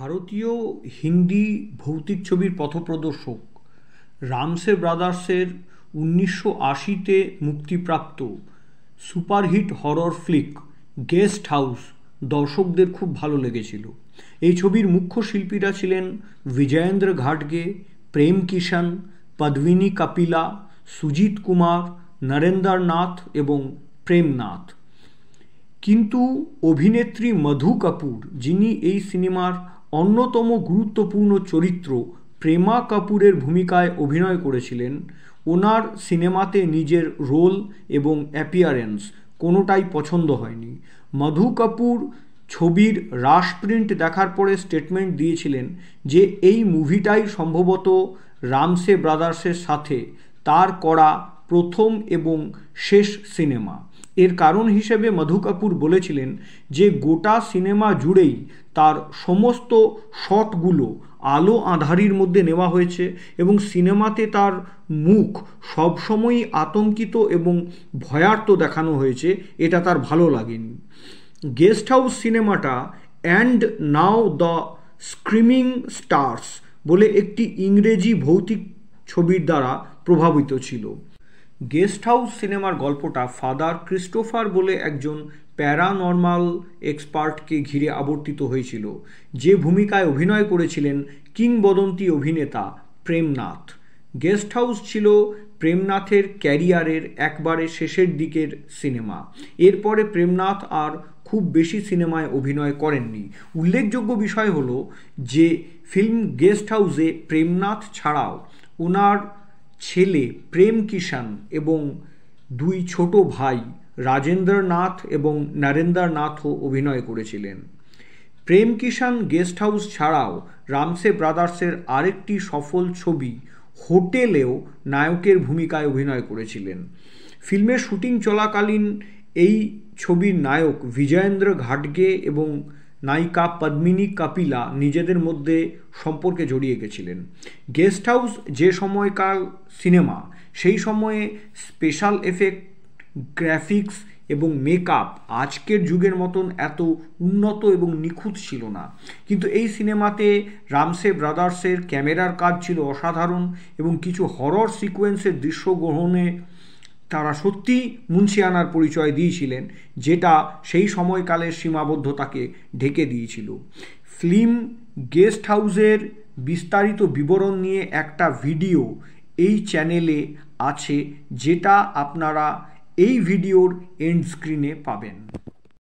ভারতীয় হিন্দি ভৌতিক ছবির পথপ্রদর্শক রামসে ব্রাদার্সের উনিশশো আশিতে মুক্তিপ্রাপ্ত superhit horror flick guest house দর্শকদের খুব ভালো লেগেছিল এই ছবির মুখ্য শিল্পীরা ছিলেন বিজয়েন্দ্র ঘাটগে প্রেম কিষান পদ্মিনী কাপিলা সুজিত কুমার নরেন্দ্রনাথ এবং প্রেমনাথ কিন্তু অভিনেত্রী মধু কাপুর যিনি এই সিনেমার অন্যতম গুরুত্বপূর্ণ চরিত্র প্রেমা কাপুরের ভূমিকায় অভিনয় করেছিলেন ওনার সিনেমাতে নিজের রোল এবং অ্যাপিয়ারেন্স কোনোটাই পছন্দ হয়নি মধু কাপুর ছবির রাশ প্রিন্ট দেখার পরে স্টেটমেন্ট দিয়েছিলেন যে এই মুভিটাই সম্ভবত রামসে ব্রাদার্সের সাথে তার করা প্রথম এবং শেষ সিনেমা এর কারণ হিসেবে মধু কাপুর বলেছিলেন যে গোটা সিনেমা জুড়েই তার সমস্ত শটগুলো আলো আধারির মধ্যে নেওয়া হয়েছে এবং সিনেমাতে তার মুখ সবসময়ই আতঙ্কিত এবং ভয়ার্ত দেখানো হয়েছে এটা তার ভালো লাগেনি গেস্ট হাউস সিনেমাটা and now the screaming stars বলে একটি ইংরেজি ভৌতিক ছবির দ্বারা প্রভাবিত ছিল গেস্ট হাউস সিনেমার গল্পটা ফাদার ক্রিস্টোফার বলে একজন প্যারানর্মাল এক্সপার্টকে ঘিরে আবর্তিত হয়েছিল যে ভূমিকায় অভিনয় করেছিলেন কিংবদন্তি অভিনেতা প্রেমনাথ গেস্ট হাউস ছিল প্রেমনাথের ক্যারিয়ারের একবারে শেষের দিকের সিনেমা এরপরে প্রেমনাথ আর খুব বেশি সিনেমায় অভিনয় করেননি উল্লেখযোগ্য বিষয় হলো যে ফিল্ম গেস্ট হাউসে প্রেমনাথ ছাড়াও ওনার ছেলে প্রেম কিষাণ এবং দুই ছোট ভাই রাজেন্দ্রনাথ এবং নরেন্দ্রনাথও অভিনয় করেছিলেন প্রেম কিষান গেস্ট হাউস ছাড়াও রামসে ব্রাদার্সের আরেকটি সফল ছবি হোটেলেও নায়কের ভূমিকায় অভিনয় করেছিলেন ফিল্মের শুটিং চলাকালীন এই ছবির নায়ক বিজয়েন্দ্র ঘাটগে এবং নায়িকা পদ্মিনী কাপিলা নিজেদের মধ্যে সম্পর্কে জড়িয়ে গেছিলেন গেস্ট হাউস যে সময়কার সিনেমা সেই সময়ে স্পেশাল এফেক্ট গ্রাফিক্স এবং মেকআপ আজকের যুগের মতন এত উন্নত এবং নিখুঁত ছিল না কিন্তু এই সিনেমাতে রামসে ব্রাদার্সের ক্যামেরার কাজ ছিল অসাধারণ এবং কিছু হরর সিকোয়েন্সের দৃশ্য গ্রহণে তারা সত্যি মুন্সিয়ানার পরিচয় দিয়েছিলেন যেটা সেই সময়কালের সীমাবদ্ধতাকে ঢেকে দিয়েছিল ফিল্ম গেস্ট হাউসের বিস্তারিত বিবরণ নিয়ে একটা ভিডিও এই চ্যানেলে আছে যেটা আপনারা এই ভিডিওর এন্ড স্ক্রিনে পাবেন